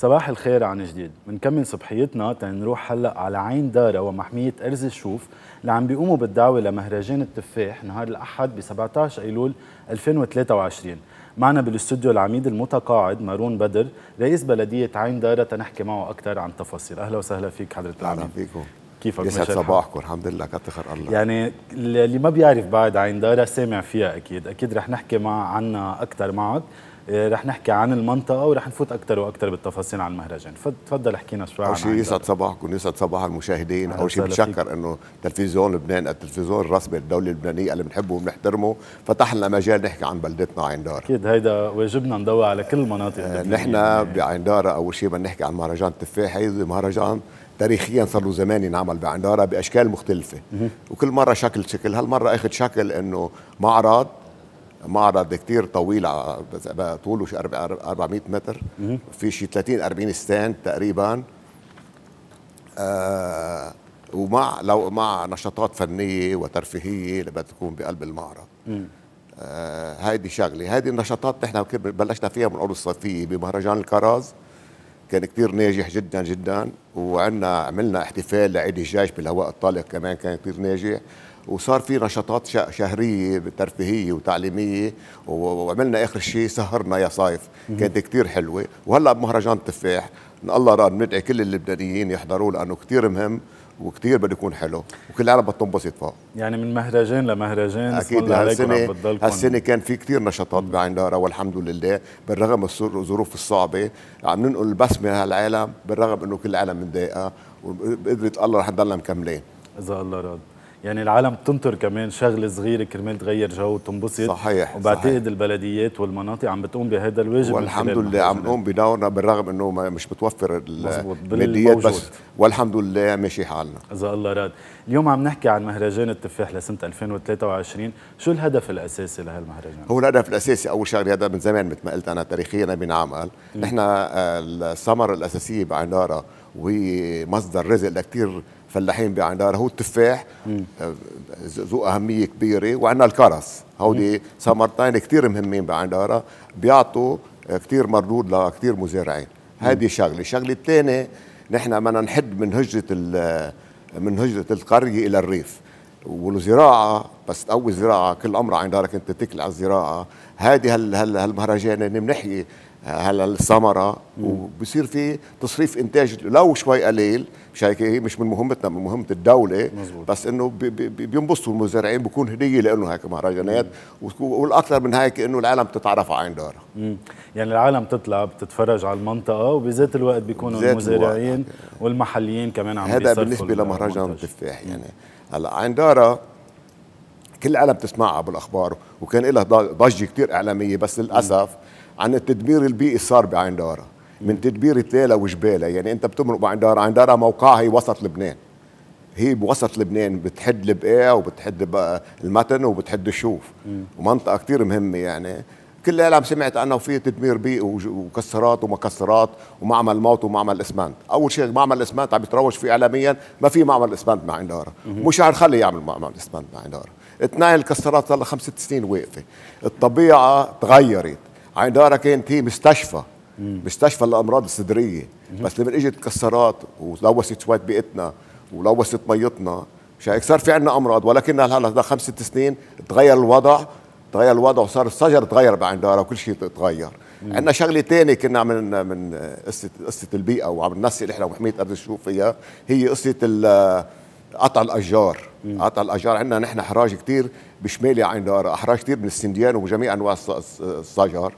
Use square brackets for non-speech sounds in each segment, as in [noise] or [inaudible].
صباح الخير عن جديد منكمل صبحيتنا تنروح هلا على عين دارا ومحميه ارز الشوف اللي عم بيقوموا بالدعوه لمهرجان التفاح نهار الاحد ب 17 ايلول 2023 معنا بالاستوديو العميد المتقاعد مارون بدر رئيس بلديه عين دارا تنحكي معه اكثر عن تفاصيل اهلا وسهلا فيك حضره العميد اهلا فيكم كيفك يسعد صباحكم الحمد لله كتر الله يعني اللي ما بيعرف بعد عين دارا سامع فيها اكيد اكيد رح نحكي مع عنا اكثر معك إيه، رح نحكي عن المنطقه ورح نفوت اكثر واكثر بالتفاصيل عن المهرجان فتفضل لنا شوي عن شيء يسعد صباحكم يسعد صباح المشاهدين اول شيء بتشكر انه تلفزيون لبنان التلفزيون الرسمي للدوله اللبنانيه اللي بنحبه وبنحترمه فتح لنا مجال نحكي عن بلدتنا عين دار اكيد هيدا واجبنا ندوي على كل المناطق إيه، نحن بعين دار اول شيء بدنا نحكي عن مهرجان التفاحي مهرجان تاريخيا صار له زمان ينعمل بعندارا باشكال مختلفه وكل مره شكل شكل هالمره اخذ شكل انه معرض معرض كتير طويل طوله شي 400 متر في شي 30 40 ستاند تقريبا آه ومع لو مع نشاطات فنيه وترفيهيه اللي تكون بقلب المعرض آه هيدي شغله هيدي النشاطات نحن بلشنا فيها من اول الصيفيه بمهرجان الكرز كان كثير ناجح جدا جدا وعندنا عملنا احتفال لعيد الجيش بالهواء الطلق كمان كان كثير ناجح وصار في نشاطات شهريه ترفيهيه وتعليميه وعملنا اخر شيء سهرنا يا صايف كانت كثير حلوه وهلا بمهرجان التفاح الله راد بندعي كل اللبنانيين يحضروه لانه كثير مهم وكثير بده يكون حلو وكل العالم بتنبسط فوق يعني من مهرجان لمهرجان اكيد هالسنه هالسنه كان في كثير نشاطات بعين دارا والحمد لله بالرغم من الظروف الصعبه عم ننقل البسمه لهالعالم بالرغم انه كل العالم مضايقه وبقدره الله رح نضلنا مكملين اذا الله راد يعني العالم تنطر كمان شغله صغيره كرمال تغير جو وتنبسط صحيح وبعتقد صحيح. البلديات والمناطق عم بتقوم بهذا الواجب والحمد لله عم نقوم بدورنا بالرغم انه مش متوفر الماديات بس والحمد لله ماشي حالنا اذا الله راد اليوم عم نحكي عن مهرجان التفاح لسنه 2023 شو الهدف الاساسي لهالمهرجان هو الهدف الاساسي اول شغله هذا من زمان مثل ما قلت انا تاريخيا بينعمل نحن آه، الثمره الاساسيه بعناره وهي مصدر رزق لكثير فلاحين بعندار هو التفاح آه، ذو اهميه كبيره وعندنا الكرز هودي ثمرتين كثير مهمين بعنارة بيعطوا كثير مردود لكثير مزارعين هذه شغله الشغله الثانيه نحن بدنا نحد من هجره من هجره القريه الى الريف والزراعه بس تقوي الزراعه كل امر عندارك انت تكل على الزراعه هذه هالمهرجان اللي هالمهرجان بنحيي هلا الثمره وبصير في تصريف انتاج لو شوي قليل مش هيك مش من مهمتنا من مهمه الدوله مزبوط. بس انه بينبسطوا المزارعين بكون هديه لانه هيك مهرجانات والاكثر من هيك انه العالم تتعرف على عين دارها يعني العالم تطلع بتتفرج على المنطقه وبذات الوقت بيكونوا المزارعين الوقت. والمحليين كمان عم هذا بالنسبه لمهرجان التفاح يعني هلا عين دارها كل العالم تسمعها بالاخبار وكان لها ضجه كثير اعلاميه بس للاسف مم. عن التدمير البيئي صار بعين دارا من تدمير التيلة وجبالة يعني أنت بتمرق عين دارا موقعها هي وسط لبنان هي بوسط لبنان بتحد البقاع وبتحد المتن وبتحد الشوف ومنطقة كتير مهمة يعني كل العالم سمعت عنها وفي تدمير بيئي وكسرات ومكسرات ومعمل موت ومعمل اسمنت، اول شيء معمل اسمنت عم يتروج فيه اعلاميا ما في معمل اسمنت مع عندارة، مش عم خلي يعمل معمل اسمنت مع عندارة، اثنين الكسرات صار لها خمس سنين واقفة، الطبيعة تغيرت عندها كان في مستشفى مستشفى للامراض الصدريه بس لما اجت كسرات ولوثت شوية بيئتنا ولوثت ميتنا مش هيك صار في عندنا امراض ولكن هلا ده خمس ست سنين تغير الوضع تغير الوضع وصار الشجر تغير بعين دارة وكل شيء تغير عندنا شغله ثانيه كنا عم من من قصه قصه البيئه وعم ننسي نحن وحميه ارض الشوف فيها هي قصه قطع الاشجار قطع الاشجار عندنا نحن احراج كثير بشمالي دار احراج كثير من السنديان وجميع انواع الشجر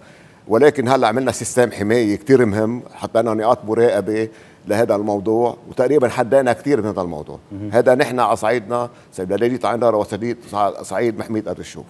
ولكن هلا عملنا سيستم حمايه كثير مهم حطينا نقاط مراقبه لهذا الموضوع وتقريبا حدانا كثير من هذا الموضوع هذا نحن على صعيدنا سيدلالية عنبر وصعيد صعيد محمية الشوف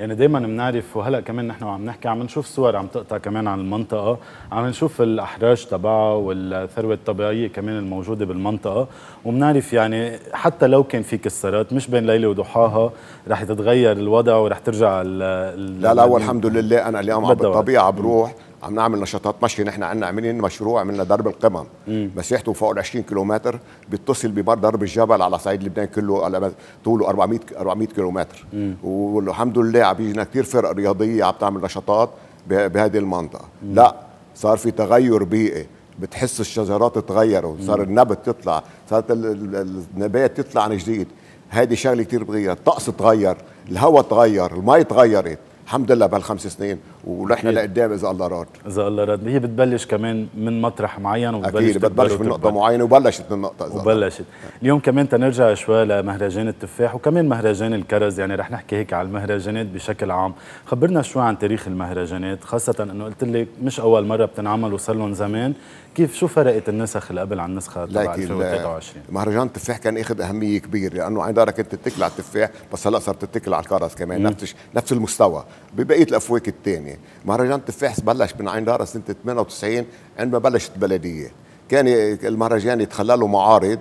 يعني دائما بنعرف وهلا كمان نحن عم نحكي عم نشوف صور عم تقطع كمان عن المنطقه عم نشوف الاحراج تبعها والثروه الطبيعيه كمان الموجوده بالمنطقه وبنعرف يعني حتى لو كان في كسرات مش بين ليله وضحاها رح تتغير الوضع ورح ترجع ال لا لا والحمد لله انا اليوم بالطبيعه بروح عم نعمل نشاطات مشي نحن عنا عاملين مشروع عملنا درب القمم مسيحته مساحته فوق 20 كيلومتر بيتصل ببر درب الجبل على صعيد لبنان كله على طوله 400 400 كيلومتر والحمد لله عم بيجينا كثير فرق رياضيه عم تعمل نشاطات بهذه المنطقه مم. لا صار في تغير بيئي بتحس الشجرات تغيروا صار النبت تطلع صارت النبات تطلع عن جديد هذه شغله كثير بتغير الطقس تغير الهواء تغير المي تغيرت الحمد لله بهالخمس سنين ولحنا لقدام اذا الله راد اذا الله راد هي بتبلش كمان من مطرح معين وبتبلش اكيد بتبلش من نقطه معينه وبلشت من نقطه اذا وبلشت اليوم كمان تنرجع شوي لمهرجان التفاح وكمان مهرجان الكرز يعني رح نحكي هيك على المهرجانات بشكل عام خبرنا شوي عن تاريخ المهرجانات خاصه انه قلت لك مش اول مره بتنعمل وصار لهم زمان كيف شو فرقت النسخ اللي قبل عن النسخه تبع 2023 مهرجان التفاح كان اخذ اهميه كبيره لانه عند دارك كنت تتكل على التفاح بس هلا صرت تتكل على الكرز كمان نفس نفس المستوى ببقيه الافواك الثانيه مهرجان التفاح بلش من عين دارة سنة 98 عندما بلشت البلدية كان المهرجان له معارض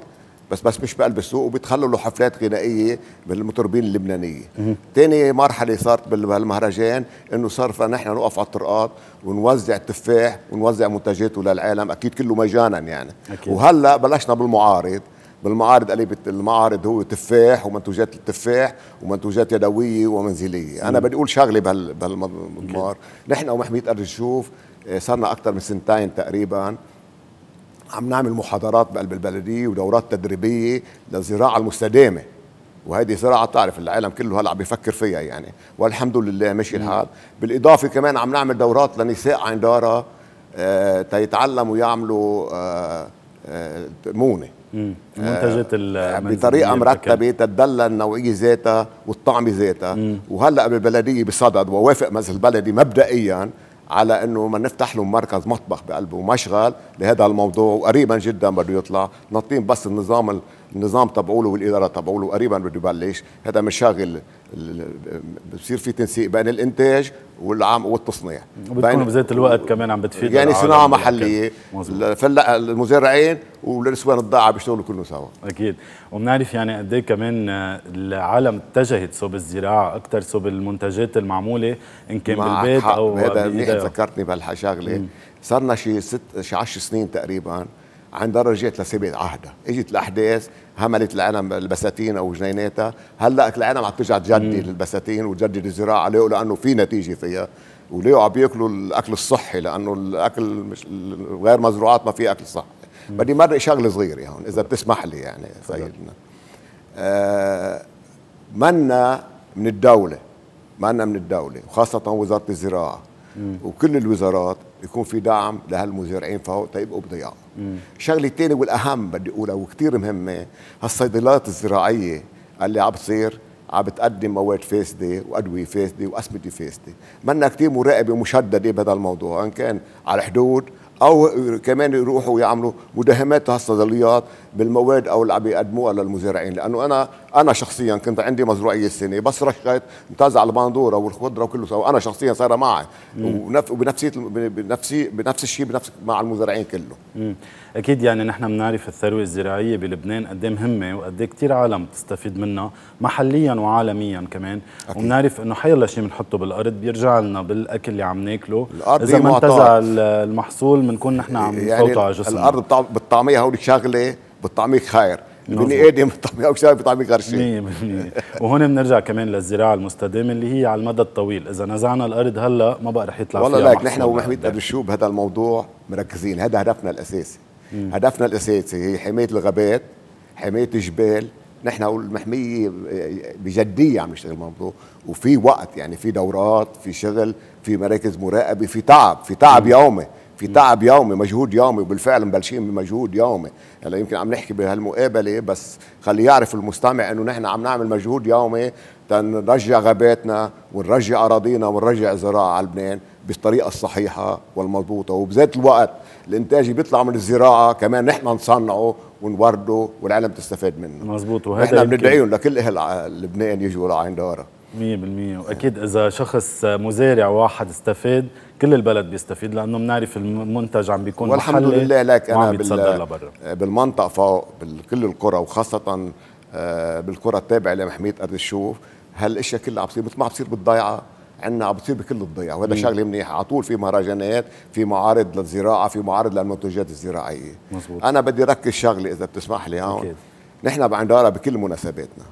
بس بس مش بقلب السوق وبيتخلوا له حفلات غنائيه بالمطربين اللبنانيه ثاني مرحله صارت بالمهرجان انه صار نحن نقف على الطرقات ونوزع التفاح ونوزع منتجاته للعالم اكيد كله مجانا يعني أكيد. وهلا بلشنا بالمعارض بالمعارض قليبة المعارض هو تفاح ومنتوجات التفاح ومنتوجات يدوية ومنزلية أنا بدي أقول شغلة بهال بهالمضمار نحن ومحمية أرض الشوف لنا آه، أكثر من سنتين تقريباً عم نعمل محاضرات بقلب البلديه ودورات تدريبيه للزراعه المستدامه وهذه زراعه تعرف العالم كله هلا عم بيفكر فيها يعني والحمد لله ماشي الحال بالاضافه كمان عم نعمل دورات لنساء عن آه، تيتعلموا يعملوا آه، مونه منتجات آه، بطريقه مرتبه تدلى النوعيه ذاتها والطعم ذاتها وهلا بالبلديه بصدد ووافق مثل البلدي مبدئيا على انه ما نفتح لهم مركز مطبخ بقلبه ومشغل لهذا الموضوع وقريبا جدا بده يطلع ناطين بس النظام النظام تبعوله والاداره تبعوله قريبا بده يبلش هذا مشاغل بصير في تنسيق بين الانتاج والعام والتصنيع وبتكون بذات الوقت كمان عم بتفيد يعني صناعه محليه فلا المزارعين والنسوان الضاعه بيشتغلوا كلهم سوا اكيد وبنعرف يعني قد إيه كمان العالم اتجهت صوب الزراعه اكثر صوب المنتجات المعموله ان كان بالبيت او هذا ذكرتني بهالشغله صرنا شي ست شي 10 سنين تقريبا عندها رجعت لسبيل عهدها اجت الاحداث هملت العالم البساتين او جنيناتها هلا العالم عم ترجع تجدد البساتين وتجدد الزراعه ليه لانه في نتيجه فيها وليه عم ياكلوا الاكل الصحي لانه الاكل مش غير مزروعات ما في اكل صحي بدي مرق شغله صغيره هون اذا بتسمح لي يعني سيدنا آه منا من الدوله منا من الدوله وخاصه وزاره الزراعه وكل الوزارات يكون في دعم لهالمزارعين فهو تيبقوا بضياع الشغله الثانيه والاهم بدي اقولها وكثير مهمه هالصيدلات الزراعيه اللي عم بتصير عم بتقدم مواد فاسده وادويه فاسده واسمده فاسده منا كثير مراقبه ومشدده بهذا الموضوع ان كان على الحدود او كمان يروحوا يعملوا مداهمات هالصيدليات بالمواد او اللي عم يقدموها للمزارعين لانه انا انا شخصيا كنت عندي مزروعيه السنه بس رشيت انتزع البندوره والخضره وكله سوا انا شخصيا صار معي وبنفسي بنفسي بنفس الشيء بنفس مع المزارعين كله اكيد يعني نحن بنعرف الثروه الزراعيه بلبنان قد ايه مهمه وقد ايه كثير عالم بتستفيد منها محليا وعالميا كمان أكيد. وبنعرف انه حيلا شيء بنحطه بالارض بيرجع لنا بالاكل اللي عم ناكله الأرض اذا ما انتزع المحصول بنكون نحن عم يعني على جسمنا الارض بالطعميه هول شغله بالطعميك خير بني ادم بطعمي او شاب غير شيء 100% وهون بنرجع كمان للزراعه المستدامه اللي هي على المدى الطويل اذا نزعنا الارض هلا ما بقى رح يطلع والله لك نحن ومحمد ابو الشوب هذا الموضوع مركزين هذا هدفنا الاساسي هدفنا الاساسي هي حمايه الغابات حمايه الجبال نحن المحميه بجديه عم نشتغل الموضوع وفي وقت يعني في دورات في شغل في مراكز مراقبه في تعب في تعب يومي في تعب يومي مجهود يومي وبالفعل مبلشين بمجهود يومي هلا يمكن عم نحكي بهالمقابله بس خلي يعرف المستمع انه نحن عم نعمل مجهود يومي تنرجع غاباتنا ونرجع اراضينا ونرجع الزراعه على لبنان بالطريقه الصحيحه والمضبوطه وبذات الوقت الانتاج بيطلع من الزراعه كمان نحن نصنعه ونورده والعالم تستفاد منه مزبوط وهذا نحن بندعيهم لكل اهل لبنان يجوا لعين دارة 100% واكيد اذا شخص مزارع واحد استفاد كل البلد بيستفيد لانه بنعرف المنتج عم بيكون والحمد لله لك انا بالمنطقه فوق بكل القرى وخاصه آه، بالقرى التابعه لمحميه ارض الشوف هالاشياء كلها عم بتصير مثل ما عم بتصير بالضيعه عندنا عم بتصير بكل الضيعه وهذا شغله منيحه على طول في مهرجانات في معارض للزراعه في معارض للمنتجات الزراعيه مزبوط. انا بدي ركز شغله اذا بتسمح لي هون أكيد. نحن بعندارا بكل مناسباتنا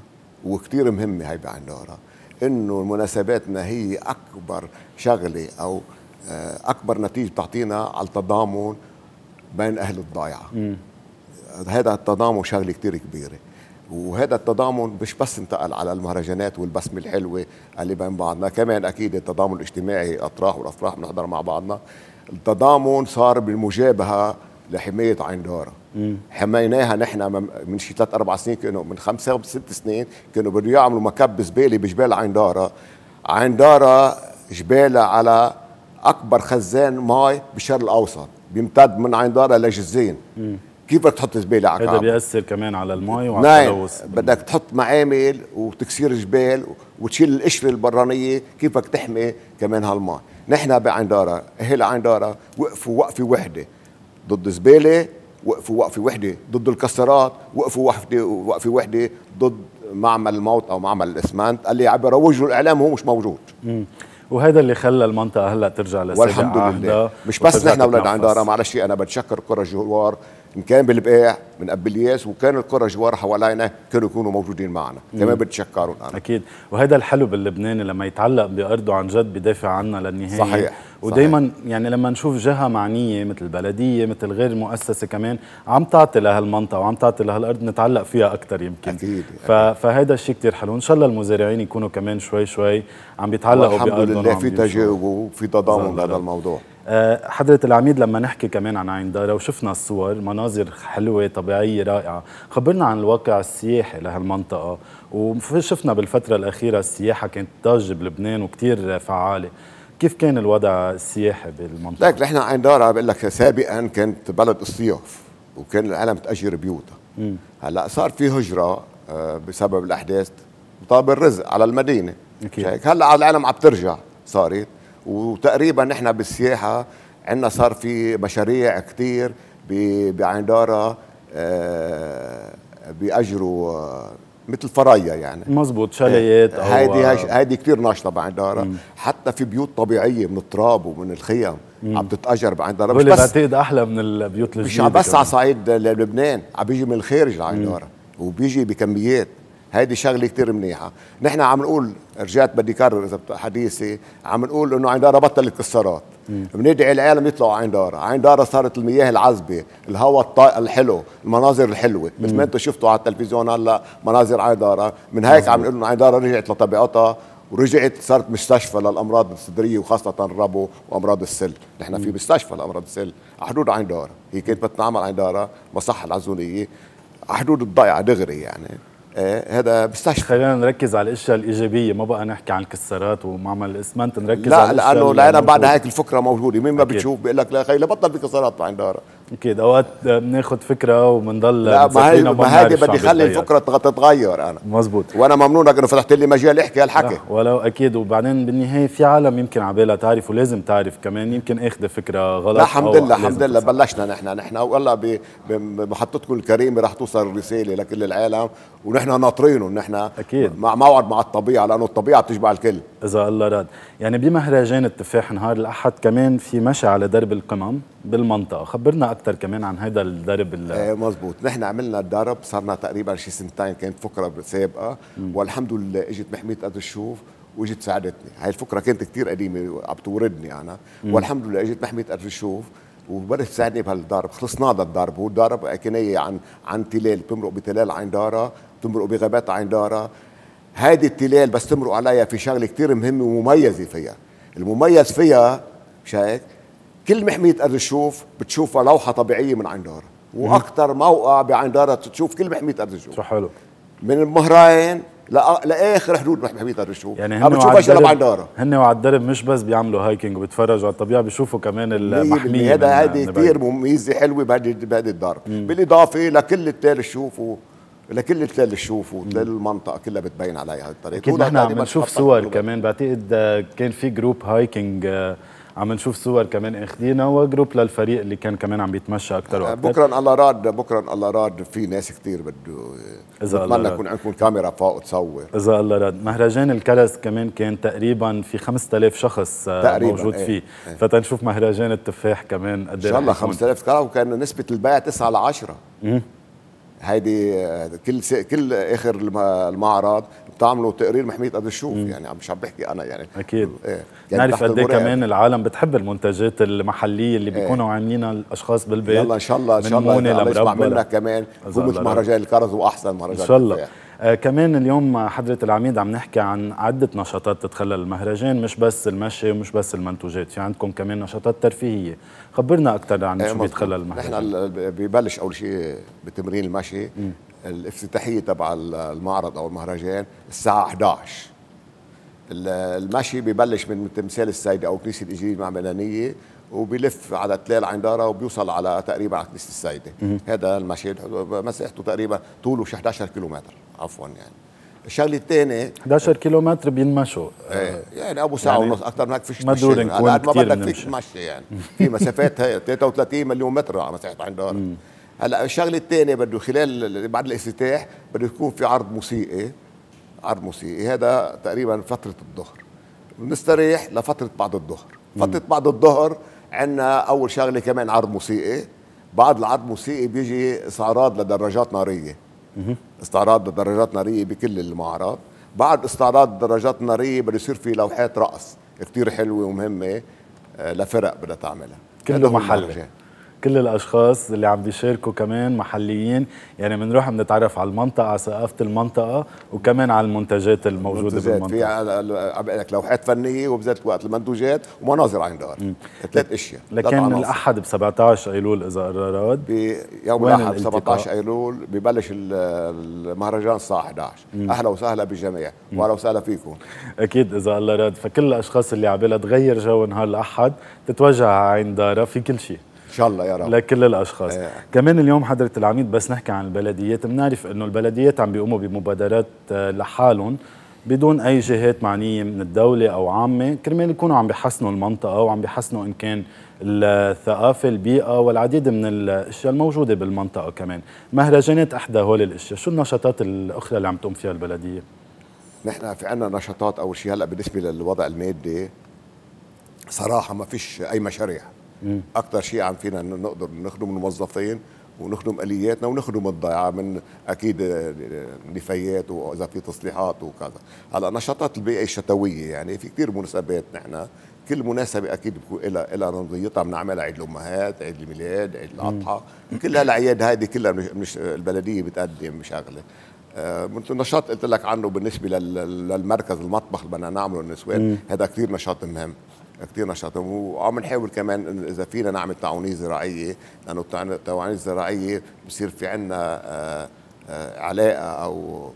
وكثير مهمه هي بعندارا انه مناسباتنا هي اكبر شغله او آه، اكبر نتيجه بتعطينا على التضامن بين اهل الضيعه هذا التضامن شغله كثير كبيره وهذا التضامن مش بس انتقل على المهرجانات والبسمة الحلوة اللي بين بعضنا كمان أكيد التضامن الاجتماعي أطراح والأفراح بنحضر مع بعضنا التضامن صار بالمجابهة لحماية عين دارة حميناها نحن من شي ثلاث أربع سنين كانوا من خمسة ست سنين كانوا بدهم يعملوا مكب زبالة بجبال عين دارة عين دارة جبالة على أكبر خزان ماء بالشرق الأوسط بيمتد من عين دارة لجزين كيف بدك تحط زباله على هذا بيأثر كمان على المي وعلى نعم. التلوث بدك تحط معامل وتكسير جبال وتشيل القشره البرانيه كيف بدك تحمي كمان هالمي نحن دارا اهل دارا وقفوا وقفه وحده ضد الزباله وقفوا وقفه وحده ضد الكسرات وقفوا وقفه وقفه وحده ضد معمل الموت او معمل الاسمنت اللي عم بروج له الاعلام هو مش موجود مم. وهذا اللي خلى المنطقه هلا ترجع لسابق والحمد لله مش بس نحن اولاد عندارا معلش انا بتشكر كره الجوار الكلام بالبقاع من ابلياس وكان القرى جوار حوالينا كانوا يكونوا موجودين معنا كمان بتشكرهم انا اكيد وهذا الحلو باللبناني لما يتعلق بارضه عن جد بدافع عنا للنهايه صحيح ودائما يعني لما نشوف جهه معنيه مثل بلديه مثل غير مؤسسه كمان عم تعطي لهالمنطقه وعم تعطي لهالارض نتعلق فيها اكثر يمكن اكيد فهيدا فهذا الشيء كثير حلو ان شاء الله المزارعين يكونوا كمان شوي شوي عم بيتعلقوا بارضهم الحمد لله في تجاوب وفي تضامن لهذا الموضوع آه، حضره العميد لما نحكي كمان عن عين دارا وشفنا الصور مناظر حلوه طبيعيه طبيعية رائعة خبرنا عن الواقع السياحي لهالمنطقة وشفنا بالفترة الأخيرة السياحة كانت ضجة بلبنان وكتير فعالة كيف كان الوضع السياحي بالمنطقة؟ لك نحن عين دارة بقول لك سابقا كانت بلد الصياف وكان العالم تأجر بيوتها هلا صار في هجرة آه، بسبب الأحداث طاب الرزق على المدينة هيك هلا على العالم عم ترجع صارت وتقريبا نحن بالسياحة عندنا صار في مشاريع كثير بعندارة آه، بيأجروا آه، مثل فرايا يعني مزبوط شاليات آه، او هيدي هيدي كثير ناشطه بعد دارة حتى في بيوت طبيعيه من التراب ومن الخيم مم. عم تتاجر بعد دارة مش بس بعتقد احلى من البيوت الجديده مش بس على صعيد لبنان عم بيجي من الخارج لعند دارة وبيجي بكميات هيدي شغله كثير منيحه نحن عم نقول رجعت بدي كرر اذا حديثي عم نقول انه عند دارة بطلت الكسارات بندعي العالم يطلعوا عين دارة عين دارة صارت المياه العذبة الهواء الطا... الحلو المناظر الحلوة مثل ما انتم شفتوا على التلفزيون هلا مناظر عين دارة من هيك عم نقول انه عين دارة رجعت لطبيعتها ورجعت صارت مستشفى للامراض الصدريه وخاصه الربو وامراض السل، نحن في مستشفى لامراض السل على حدود عين داره، هي كانت بتنعمل عين داره مصحه العزونيه على حدود الضيعه دغري يعني إيه، هذا بيستشفى خلينا نركز على الاشياء الايجابيه ما بقى نحكي عن الكسارات ومعمل الاسمنت نركز لا على لانه لانه بعد هيك الفكره موجوده مين ما بتشوف بيقول لك لا خي بطل في كسارات عند دارة اكيد اوقات بناخذ فكره وبنضل لا ما ما هذه بدي خلي الفكره تتغير انا مزبوط وانا ممنونك انه فتحت لي مجال احكي هالحكي ولو اكيد وبعدين بالنهايه في عالم يمكن على بالها تعرف ولازم تعرف كمان يمكن اخذ فكره غلط لا الحمد لله الحمد لله بلشنا نحن نحن والله بمحطتكم الكريمه رح توصل رساله لكل العالم ونحن ناطرينه نحن اكيد مع موعد مع الطبيعه لانه الطبيعه بتجمع الكل اذا الله راد يعني بمهرجان التفاح نهار الاحد كمان في مشي على درب القمم بالمنطقه خبرنا اكثر كمان عن هذا الدرب ايه مزبوط نحن عملنا الدرب صارنا تقريبا شي سنتين كانت فكره سابقه والحمد لله اجت محميه قد الشوف واجت ساعدتني هاي الفكره كانت كثير قديمه عم توردني انا مم. والحمد لله اجت محميه قد الشوف وبدت تساعدني بهالضرب خلصنا هذا الضرب هو الضرب كنايه عن عن تلال بتمرق بتلال عين دارا بتمرق بغابات عين دارا هيدي التلال بستمروا عليها في شغله كثير مهمه ومميزه فيها المميز فيها شايف كل محمية أرض الشوف بتشوفها لوحة طبيعية من عين وأكثر موقع بعين دارة تشوف كل محمية أرض الشوف شو حلو من المهرين لاخر حدود محمية أرض الشوف يعني هن وعالدرب هن الدرب مش بس بيعملوا هايكنج وبيتفرجوا على الطبيعة بيشوفوا كمان المحمية هذا هذه كثير مميزة حلوة بهذه بهذه الدار بالإضافة لكل التال الشوف لكل التلال الشوف وتلاقي المنطقه كلها بتبين عليها الطريق كنا نحن آه، آه، عم نشوف صور كمان بعتقد كان في جروب هايكنج عم نشوف صور كمان اخذينا وجروب للفريق اللي كان كمان عم بيتمشى اكثر آه، واكثر بكره الله راد بكره الله راد في ناس كثير بده اذا الله يكون عندكم كاميرا فوق تصور اذا الله راد مهرجان الكرز كمان كان تقريبا في 5000 شخص تقريبا موجود ايه فيه ايه فتنشوف مهرجان التفاح كمان قد ان شاء إيه الله 5000 كره وكان نسبه البيع 9 ل 10 هيدي كل س... كل اخر المعرض بتعملوا تقرير محميه قد الشوف مم. يعني مش عم بحكي انا يعني اكيد إيه. يعني نعرف قد ايه كمان العالم بتحب المنتجات المحليه اللي إيه. بيكونوا إيه. عاملينها الاشخاص بالبيت يلا ان شاء الله ان شاء الله نسمع منك كمان مهرجان الكرز واحسن مهرجان ان شاء الله آه، كمان اليوم حضرة العميد عم نحكي عن عدة نشاطات تتخلل المهرجان مش بس المشي ومش بس المنتوجات في عندكم كمان نشاطات ترفيهية خبرنا أكثر عن إيه، شو بيتخلل المهرجان نحن ببلش أول شيء بتمرين المشي م. الافتتاحية تبع المعرض أو المهرجان الساعة 11 المشي ببلش من تمثال السيدة أو كنيسة الإنجيل المعملانية وبيلف على تلال عنداره وبيوصل على تقريبا على كنيسه السيده هذا المشهد مساحته تقريبا طوله 11 كيلومتر عفوا يعني الشغله الثانيه 11 كيلومتر بينمشوا ايه يعني ابو ساعه يعني ونص اكثر من هيك فيش ما دور ما بدك فيك تمشي يعني في مسافات هي 33 مليون متر على مساحه عندار هلا الشغله الثانيه بده خلال بعد الافتتاح بده يكون في عرض موسيقي عرض موسيقي هذا تقريبا فتره الظهر بنستريح لفتره بعد الظهر فتره بعد الظهر عندنا اول شغله كمان عرض موسيقي بعد العرض الموسيقي بيجي استعراض لدراجات ناريه استعراض لدراجات ناريه بكل المعارض بعد استعراض الدراجات الناريه بده يصير في لوحات رقص كثير حلوه ومهمه آه، لفرق بدها تعملها كله محل كل الاشخاص اللي عم بيشاركوا كمان محليين يعني بنروح بنتعرف على المنطقه على ثقافه المنطقه وكمان على المنتجات الموجوده المنتجات بالمنطقه في لك لوحات فنيه وبذات الوقت المنتوجات ومناظر عين دار ثلاث اشياء لكن الاحد ب 17 ايلول اذا اراد بيوم الاحد 17 ايلول ببلش المهرجان الساعه 11 اهلا وسهلا بالجميع واهلا وسهلا فيكم اكيد اذا الله رد فكل الاشخاص اللي على بالها تغير جو نهار الاحد تتوجه على عين دارة في كل شيء ان شاء الله يا رب لكل الاشخاص إيه. كمان اليوم حضره العميد بس نحكي عن البلديات بنعرف انه البلديات عم بيقوموا بمبادرات آه، لحالهم بدون اي جهات معنيه من الدوله او عامه كرمال يكونوا عم بيحسنوا المنطقه وعم بيحسنوا ان كان الثقافه البيئه والعديد من الاشياء الموجوده بالمنطقه كمان مهرجانات احدى هول الاشياء شو النشاطات الاخرى اللي عم تقوم فيها البلديه نحن في عندنا نشاطات اول شيء هلا بالنسبه للوضع المادي صراحه ما فيش اي مشاريع اكثر شيء عم فينا نقدر نخدم الموظفين ونخدم الياتنا ونخدم الضيعه من اكيد آه، آه، نفايات واذا في تصليحات وكذا هلا نشاطات البيئه الشتويه يعني في كثير مناسبات نحن كل مناسبة أكيد بكون لها لها رمزيتها بنعملها عيد الأمهات، عيد الميلاد، عيد الأضحى، كل هالأعياد هذه كلها مش البلدية بتقدم مشاغلة. آه، مثل نشاط قلت لك عنه بالنسبة للمركز المطبخ اللي بدنا نعمله النسوان، هذا كثير نشاط مهم. كثير نشاطهم وعم نحاول كمان اذا فينا نعمل تعاونيه زراعيه لانه التعاونيه الزراعيه بصير في عندنا آه، آه، علاقه او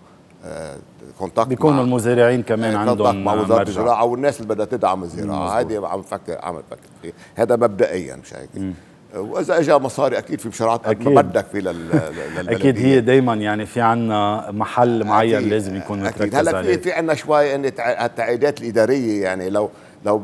كونتاكت آه، بيكونوا المزارعين كمان عندهم مع وزاره الزراعه والناس اللي بدها تدعم الزراعه هذه عم فكر عم فكر فيه هذا مبدئيا مش هيك واذا اجى مصاري اكيد في مشارات أكيد. ما بدك في لل... [laughs] للبلدية. اكيد هي دائما يعني في عنا محل معين أكيد. لازم يكون متركز اكيد هلا في في عنا شوي ان التعقيدات الاداريه يعني لو لو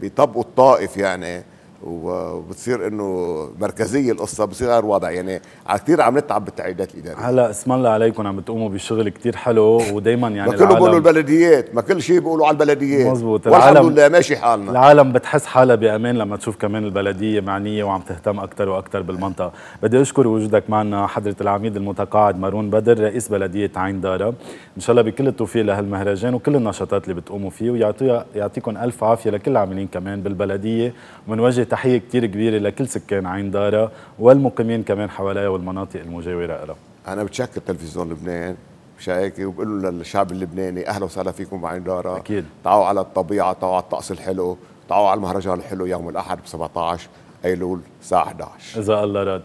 بيطبقوا الطائف يعني وبتصير انه مركزيه القصه بصير غير واضح يعني كثير عم نتعب بالتعقيدات الاداريه هلا اسم الله عليكم عم بتقوموا بشغل كثير حلو ودائما يعني ما كله بيقولوا البلديات ما كل شيء بيقولوا على البلديات مزبوط العالم لله ماشي حالنا العالم بتحس حالها بامان لما تشوف كمان البلديه معنيه وعم تهتم اكثر واكثر بالمنطقه بدي اشكر وجودك معنا حضره العميد المتقاعد مارون بدر رئيس بلديه عين داره ان شاء الله بكل التوفيق لهالمهرجان وكل النشاطات اللي بتقوموا فيه ويعطيكم الف عافيه لكل العاملين كمان بالبلديه من وجهه تحية كتير كبيرة لكل سكان عين دارا والمقيمين كمان حواليها والمناطق المجاورة لها أنا بتشكر تلفزيون لبنان مش هيك وبقول للشعب اللبناني اهلا وسهلا فيكم بعين دارا اكيد تعالوا على الطبيعه تعالوا على الطقس الحلو تعالوا على المهرجان الحلو يوم الاحد ب 17 ايلول الساعه 11 اذا الله راد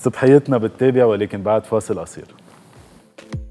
صبحيتنا بتتابع ولكن بعد فاصل قصير